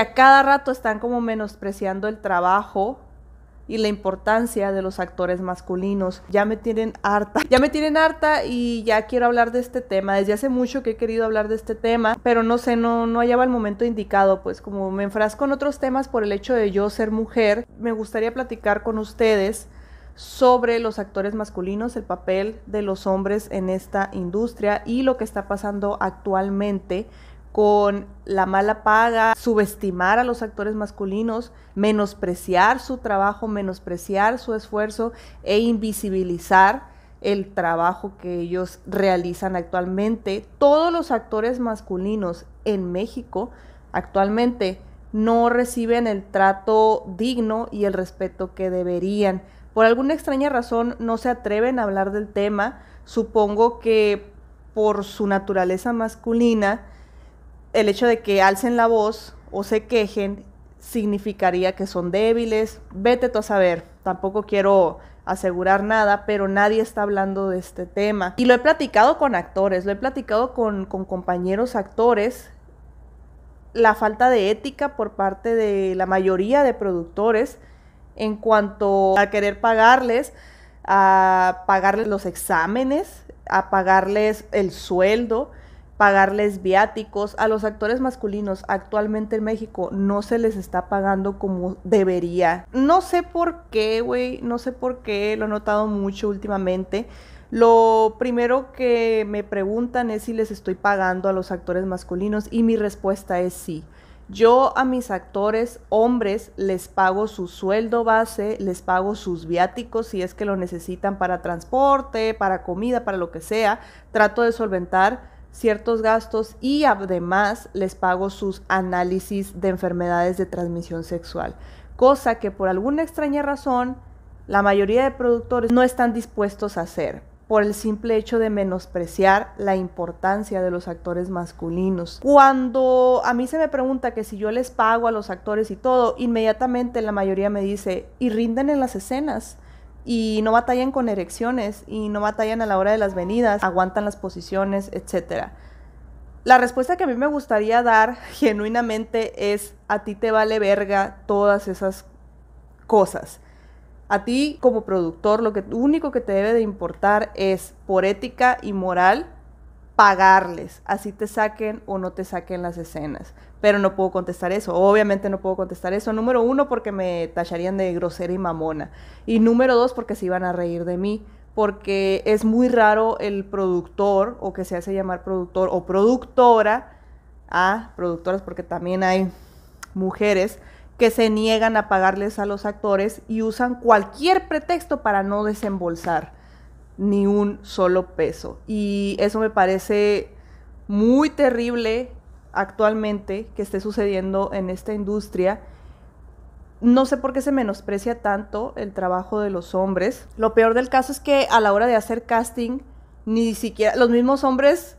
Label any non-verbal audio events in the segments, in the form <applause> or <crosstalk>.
a cada rato están como menospreciando el trabajo y la importancia de los actores masculinos. Ya me tienen harta. <laughs> Ya me tienen harta y ya quiero hablar de este tema. Desde hace mucho que he querido hablar de este tema, pero no sé, no, no hallaba el momento indicado. Pues como me enfrasco en otros temas por el hecho de yo ser mujer, me gustaría platicar con ustedes sobre los actores masculinos, el papel de los hombres en esta industria y lo que está pasando actualmente con la mala paga, subestimar a los actores masculinos, menospreciar su trabajo, menospreciar su esfuerzo e invisibilizar el trabajo que ellos realizan actualmente. Todos los actores masculinos en México actualmente no reciben el trato digno y el respeto que deberían. Por alguna extraña razón no se atreven a hablar del tema, supongo que por su naturaleza masculina, el hecho de que alcen la voz o se quejen significaría que son débiles. Vete tú a saber, tampoco quiero asegurar nada, pero nadie está hablando de este tema. Y lo he platicado con actores, lo he platicado con, con compañeros actores, la falta de ética por parte de la mayoría de productores en cuanto a querer pagarles, a pagarles los exámenes, a pagarles el sueldo pagarles viáticos. A los actores masculinos actualmente en México no se les está pagando como debería. No sé por qué, güey, no sé por qué, lo he notado mucho últimamente. Lo primero que me preguntan es si les estoy pagando a los actores masculinos y mi respuesta es sí. Yo a mis actores hombres les pago su sueldo base, les pago sus viáticos si es que lo necesitan para transporte, para comida, para lo que sea. Trato de solventar ciertos gastos y además les pago sus análisis de enfermedades de transmisión sexual, cosa que por alguna extraña razón la mayoría de productores no están dispuestos a hacer por el simple hecho de menospreciar la importancia de los actores masculinos. Cuando a mí se me pregunta que si yo les pago a los actores y todo, inmediatamente la mayoría me dice, y rinden en las escenas y no batallan con erecciones y no batallan a la hora de las venidas, aguantan las posiciones, etc. La respuesta que a mí me gustaría dar <laughs> genuinamente es a ti te vale verga todas esas cosas. A ti como productor lo único que te debe de importar es por ética y moral pagarles, así te saquen o no te saquen las escenas pero no puedo contestar eso. Obviamente no puedo contestar eso. Número uno, porque me tacharían de grosera y mamona. Y número dos, porque se iban a reír de mí. Porque es muy raro el productor, o que se hace llamar productor o productora, a productoras, porque también hay mujeres que se niegan a pagarles a los actores y usan cualquier pretexto para no desembolsar ni un solo peso. Y eso me parece muy terrible actualmente que esté sucediendo en esta industria. No sé por qué se menosprecia tanto el trabajo de los hombres. Lo peor del caso es que a la hora de hacer casting, ni siquiera los mismos hombres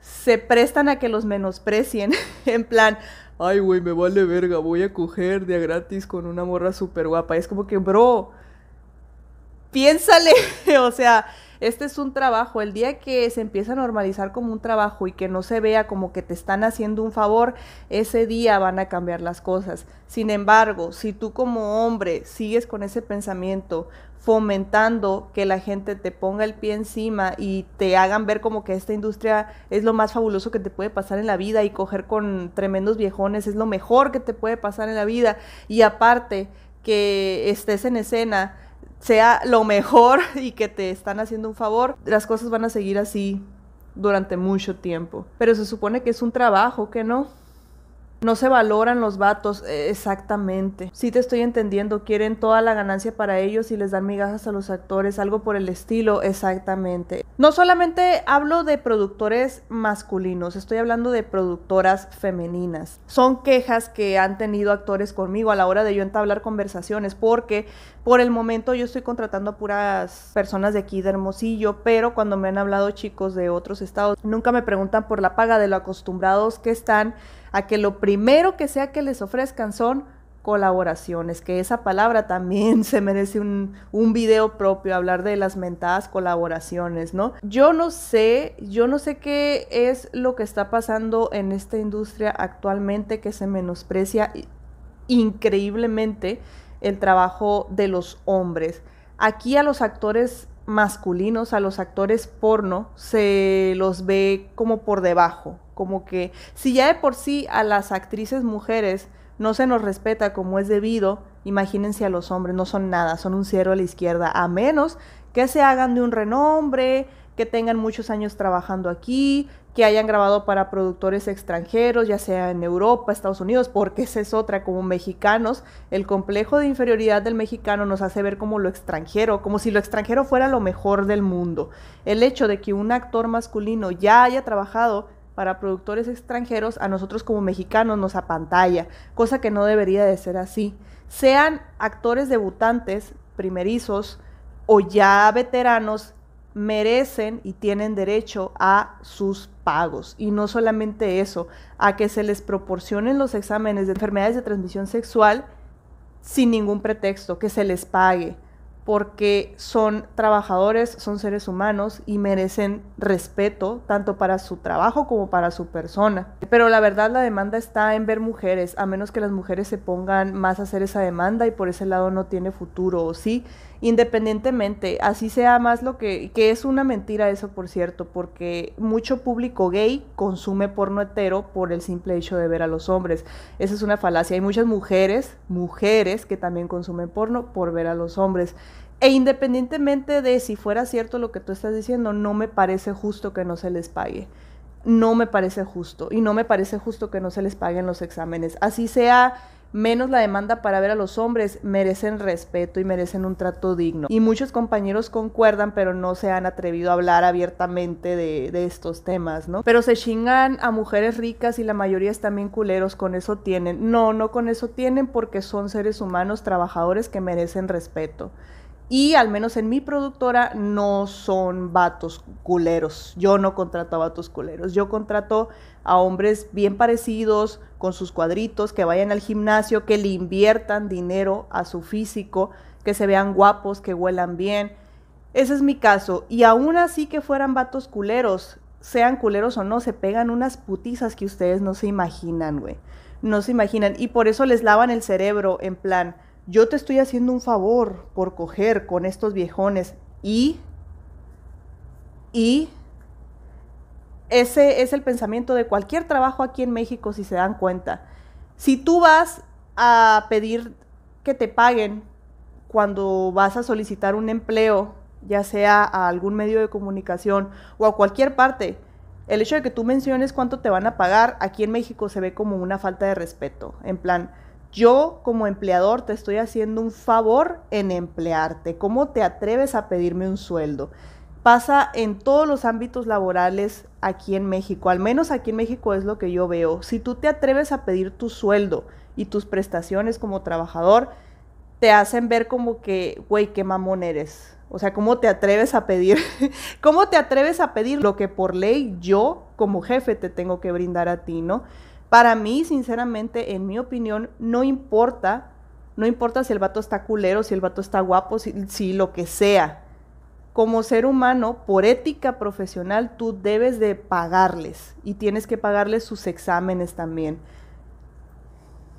se prestan a que los menosprecien. <laughs> en plan, ay, güey, me vale verga, voy a coger de a gratis con una morra súper guapa. Es como que, bro, piénsale. <laughs> o sea, este es un trabajo, el día que se empieza a normalizar como un trabajo y que no se vea como que te están haciendo un favor, ese día van a cambiar las cosas. Sin embargo, si tú como hombre sigues con ese pensamiento, fomentando que la gente te ponga el pie encima y te hagan ver como que esta industria es lo más fabuloso que te puede pasar en la vida y coger con tremendos viejones es lo mejor que te puede pasar en la vida y aparte que estés en escena sea lo mejor <laughs> y que te están haciendo un favor, las cosas van a seguir así durante mucho tiempo. Pero se supone que es un trabajo, que no. No se valoran los vatos, e-, exactamente. Sí te estoy entendiendo, quieren toda la ganancia para ellos y les dan migajas a los actores, algo por el estilo, exactamente. No solamente hablo de productores masculinos, estoy hablando de productoras femeninas. Son quejas que han tenido actores conmigo a la hora de yo entablar conversaciones, porque por el momento yo estoy contratando a puras personas de aquí de Hermosillo, pero cuando me han hablado chicos de otros estados, nunca me preguntan por la paga de lo acostumbrados que están a que lo primero que sea que les ofrezcan son colaboraciones, que esa palabra también <laughs> se merece un, un, video propio, hablar de las mentadas colaboraciones, ¿no? Yo no sé, yo no sé qué es lo que está pasando en esta industria actualmente que se menosprecia increíblemente el trabajo de los hombres. Aquí a los actores masculinos, a los actores porno, se los ve como por debajo, como que si ya de por sí a las actrices mujeres no se nos respeta como es debido, imagínense a los hombres, no son nada, son un cero a la izquierda, a menos que se hagan de un renombre, que tengan muchos años trabajando aquí, que hayan grabado para productores extranjeros, ya sea en Europa, Estados Unidos, porque esa es otra, como mexicanos, el complejo de inferioridad del mexicano nos hace ver como lo extranjero, como si lo extranjero fuera lo mejor del mundo. El hecho de que un actor masculino ya haya trabajado para productores extranjeros a nosotros como mexicanos nos apantalla, cosa que no debería de ser así. Sean actores debutantes, primerizos o ya veteranos, merecen y tienen derecho a sus y no solamente eso, a que se les proporcionen los exámenes de enfermedades de transmisión sexual sin ningún pretexto, que se les pague porque son trabajadores, son seres humanos y merecen respeto tanto para su trabajo como para su persona. Pero la verdad la demanda está en ver mujeres, a menos que las mujeres se pongan más a hacer esa demanda y por ese lado no tiene futuro, o sí, independientemente, así sea más lo que, que es una mentira eso por cierto, porque mucho público gay consume porno hetero por el simple hecho de ver a los hombres. Esa es una falacia. Hay muchas mujeres, mujeres que también consumen porno por ver a los hombres. E independientemente de si fuera cierto lo que tú estás diciendo, no me parece justo que no se les pague. No me parece justo. Y no me parece justo que no se les paguen los exámenes. Así sea menos la demanda para ver a los hombres, merecen respeto y merecen un trato digno. Y muchos compañeros concuerdan, pero no se han atrevido a hablar abiertamente de, estos temas, ¿no? Pero se chingan a mujeres ricas y la mayoría están bien culeros, con eso tienen. No, no con eso tienen porque son seres humanos trabajadores que merecen respeto. Y al menos en mi productora no son vatos culeros. Yo no contrato a vatos culeros. Yo contrato a hombres bien parecidos, con sus cuadritos, que vayan al gimnasio, que le inviertan dinero a su físico, que se vean guapos, que huelan bien. Ese es mi caso. Y aún así que fueran vatos culeros, sean culeros o no, se pegan unas putizas que ustedes no se imaginan, güey. No se imaginan. Y por eso les lavan el cerebro en plan yo te estoy haciendo un favor por coger con estos viejones y, y, ese es el pensamiento de cualquier trabajo aquí en México, si se dan cuenta. Si tú vas a pedir que te paguen cuando vas a solicitar un empleo, ya sea a algún medio de comunicación o a cualquier parte, el hecho de que tú menciones cuánto te van a pagar aquí en México se ve como una falta de respeto. En plan, yo como empleador te estoy haciendo un favor en emplearte. ¿Cómo te atreves a pedirme un sueldo? Pasa en todos los ámbitos laborales aquí en México, al menos aquí en México es lo que yo veo. Si tú te atreves a pedir tu sueldo y tus prestaciones como trabajador, te hacen ver como que, güey, qué mamón eres. O sea, ¿cómo te atreves a pedir? <laughs> ¿Cómo te atreves a pedir lo que por ley yo como jefe te tengo que brindar a ti, ¿no? Para mí, sinceramente, en mi opinión, no importa, no importa si el vato está culero, si el vato está guapo, si, si lo que sea. Como ser humano, por ética profesional, tú debes de pagarles y tienes que pagarles sus exámenes también.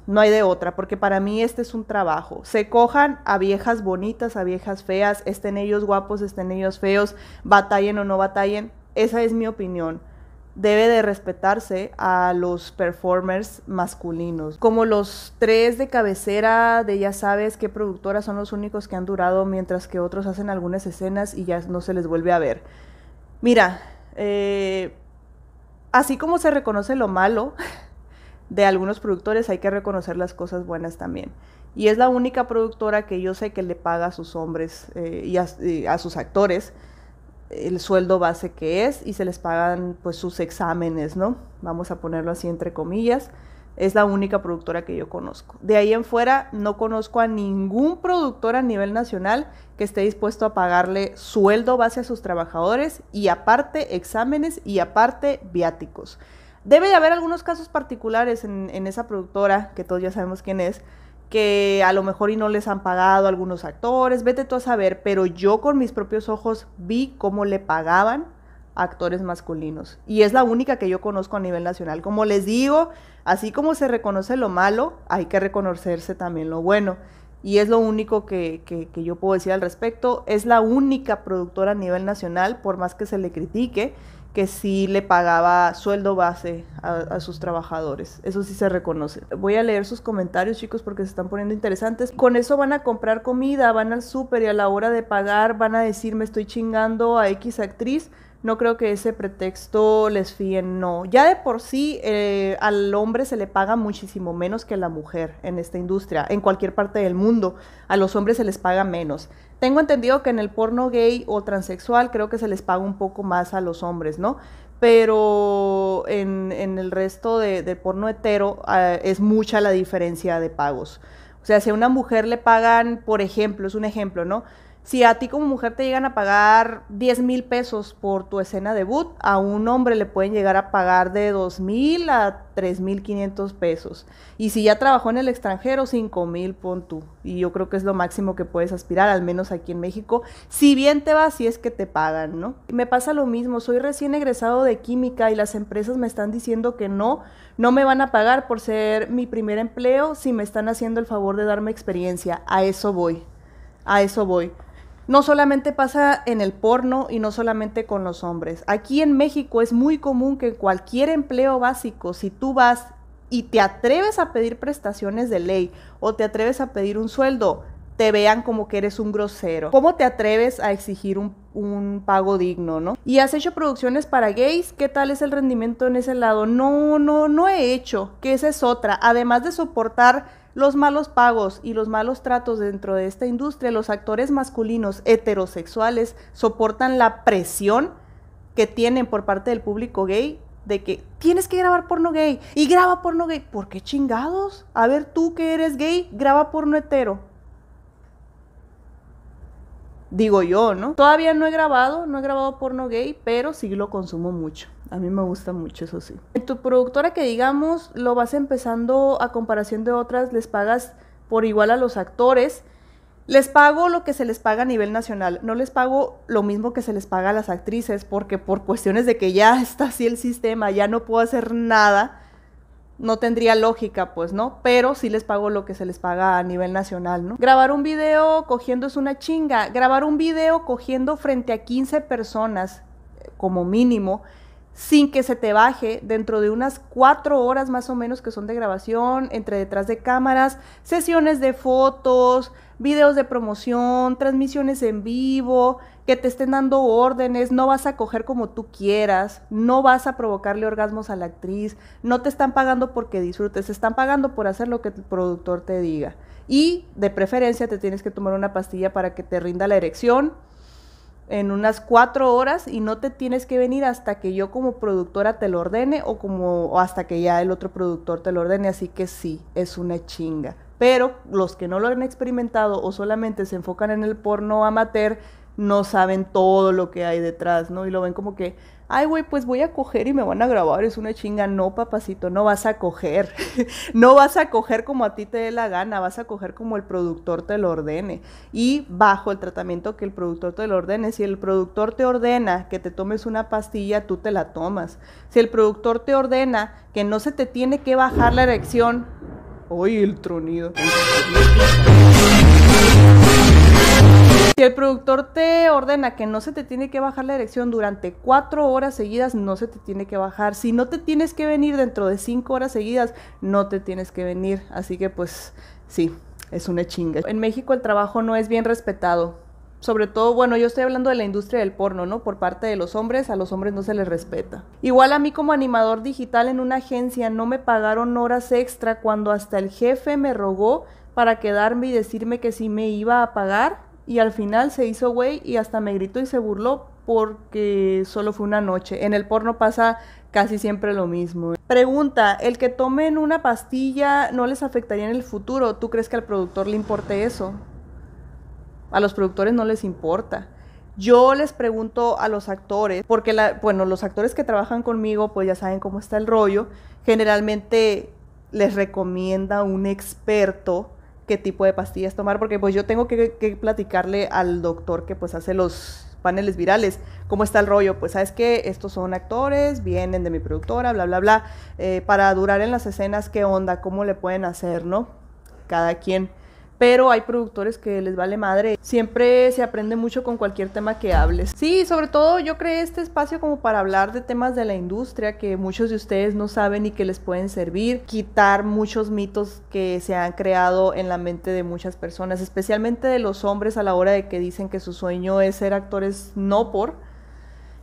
No hay de otra, porque para mí este es un trabajo. Se cojan a viejas bonitas, a viejas feas, estén ellos guapos, estén ellos feos, batallen o no batallen. Esa es mi opinión debe de respetarse a los performers masculinos. Como los tres de cabecera de ya sabes qué productora son los únicos que han durado mientras que otros hacen algunas escenas y ya no se les vuelve a ver. Mira, eh, así como se reconoce lo malo <laughs> de algunos productores, hay que reconocer las cosas buenas también. Y es la única productora que yo sé que le paga a sus hombres eh, y a sus actores el sueldo base que es y se les pagan pues sus exámenes, ¿no? Vamos a ponerlo así entre comillas. Es la única productora que yo conozco. De ahí en fuera no conozco a ningún productor a nivel nacional que esté dispuesto a pagarle sueldo base a sus trabajadores y aparte exámenes y aparte viáticos. Debe de haber algunos casos particulares en, en esa productora, que todos ya sabemos quién es, que a lo mejor y no les han pagado algunos actores, vete tú a saber, pero yo con mis propios ojos vi cómo le pagaban actores masculinos. Y es la única que yo conozco a nivel nacional. Como les digo, así como se reconoce lo malo, hay que reconocerse también lo bueno. Y es lo único que yo puedo decir al respecto. Es la única productora a nivel nacional, por más que se le critique, que sí le pagaba sueldo base a, sus trabajadores. Eso sí se reconoce. Voy a leer sus comentarios, chicos, porque se están poniendo interesantes. Con eso van a comprar comida, van al súper y a la hora de pagar van a decir me estoy chingando a X actriz no creo que ese pretexto les fíen, no. Ya de por sí eh, al hombre se le paga muchísimo menos que a la mujer en esta industria, en cualquier parte del mundo, a los hombres se les paga menos. Tengo entendido que en el porno gay o transexual creo que se les paga un poco más a los hombres, ¿no? Pero en, el resto de, porno hetero ah, es mucha la diferencia de pagos. O sea, si a una mujer le pagan, por ejemplo, es un ejemplo, ¿no? Si a ti como mujer te llegan a pagar 10 mil pesos por tu escena debut, a un hombre le pueden llegar a pagar de 2 mil a 3 mil 500 pesos. Y si ya trabajó en el extranjero, 5 mil pon tú. Y yo creo que es lo máximo que puedes aspirar, al menos aquí en México. Si bien te va, si es que te pagan, ¿no? Me pasa lo mismo, soy recién egresado de química y las empresas me están diciendo que no, no me van a pagar por ser mi primer empleo si me están haciendo el favor de darme experiencia. A eso voy, a eso voy. No solamente pasa en el porno y no solamente con los hombres. Aquí en México es muy común que en cualquier empleo básico, si tú vas y te atreves a pedir prestaciones de ley o te atreves a pedir un sueldo, te vean como que eres un grosero. ¿Cómo te atreves a exigir un, pago digno, no? Y has hecho producciones para gays, ¿qué tal es el rendimiento en ese lado? No, no, no he hecho, que esa es otra. Además de soportar los malos pagos y los malos tratos dentro de esta industria, los actores masculinos heterosexuales soportan la presión que tienen por parte del público gay de que tienes que grabar porno gay y graba porno gay. ¿Por qué chingados? A ver, tú que eres gay, graba porno hetero. Digo yo, ¿no? Todavía no he grabado, no he grabado porno gay, pero sí lo consumo mucho. A mí me gusta mucho, eso sí. En tu productora que digamos, lo vas empezando a comparación de otras, les pagas por igual a los actores. Les pago lo que se les paga a nivel nacional, no les pago lo mismo que se les paga a las actrices, porque por cuestiones de que ya <laughs> está así el sistema, ya no puedo hacer nada, no tendría lógica, pues, ¿no? Pero sí les pago lo que se les paga a nivel nacional, ¿no? Grabar un video cogiendo es una chinga. Grabar un video cogiendo frente a 15 personas, como mínimo, sin que se te baje dentro de unas cuatro horas más o menos que son de grabación, entre detrás de cámaras, sesiones de fotos, videos de promoción, transmisiones en vivo, que te estén dando órdenes, no vas a coger como tú quieras, no vas a provocarle orgasmos a la actriz, no te están pagando porque disfrutes, están pagando por hacer lo que el productor te diga. Y de preferencia te tienes que tomar una pastilla para que te rinda la erección en unas cuatro horas y no te tienes que venir hasta que yo como productora te lo ordene o como hasta que ya el otro productor te lo ordene. Así que sí, es una chinga. Pero los que no lo han experimentado o solamente se enfocan en el porno amateur, no saben todo lo que hay detrás, ¿no? Y lo ven como que, ay, güey, pues voy a coger y me van a grabar, es una chinga. No, papacito, no vas a coger. <laughs> no vas a coger como a ti te dé la gana, vas a coger como el productor te lo ordene. Y bajo el tratamiento que el productor te lo ordene. Si el productor te ordena que te tomes una pastilla, tú te la tomas. Si el productor te ordena que no se te tiene que bajar la erección, oye el tronido. Si el productor te ordena que no se te tiene que bajar la erección durante cuatro horas seguidas, no se te tiene que bajar. Si no te tienes que venir dentro de cinco horas seguidas, no te tienes que venir. Así que pues sí, es una chinga. En México el trabajo no es bien respetado. Sobre todo, bueno, yo estoy hablando de la industria del porno, ¿no? Por parte de los hombres, a los hombres no se les respeta. Igual a mí como animador digital en una agencia no me pagaron horas extra cuando hasta el jefe me rogó para quedarme y decirme que sí me iba a pagar y al final se hizo güey y hasta me gritó y se burló porque solo fue una noche. En el porno pasa casi siempre lo mismo. Pregunta, ¿el que tomen una pastilla no les afectaría en el futuro? ¿Tú crees que al productor le importe eso? A los productores no les importa. Yo les pregunto a los actores, porque bueno, los actores que trabajan conmigo, pues ya saben cómo está el rollo. Generalmente les recomienda un experto qué tipo de pastillas tomar, porque pues yo tengo que, platicarle al doctor que pues hace los paneles virales, cómo está el rollo, pues sabes que estos son actores, vienen de mi productora, bla, bla, bla, eh, para durar en las escenas, qué onda, cómo le pueden hacer, ¿no? Cada quien pero hay productores que les vale madre. Siempre se aprende mucho con cualquier tema que hables. Sí, sobre todo yo creé este espacio como para hablar de temas de la industria que muchos de ustedes no saben y que les pueden servir, quitar muchos mitos que se han creado en la mente de muchas personas, especialmente de los hombres a la hora de que dicen que su sueño es ser actores no por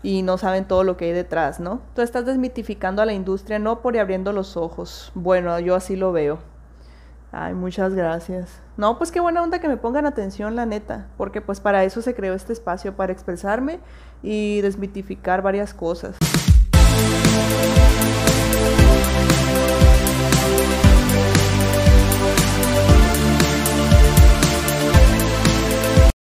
y no saben todo lo que hay detrás, ¿no? Tú estás desmitificando a la industria no por y abriendo los ojos. Bueno, yo así lo veo. Ay, muchas gracias. No, pues qué buena onda que me pongan atención, la neta, porque pues para eso se creó este espacio, para expresarme y desmitificar varias cosas.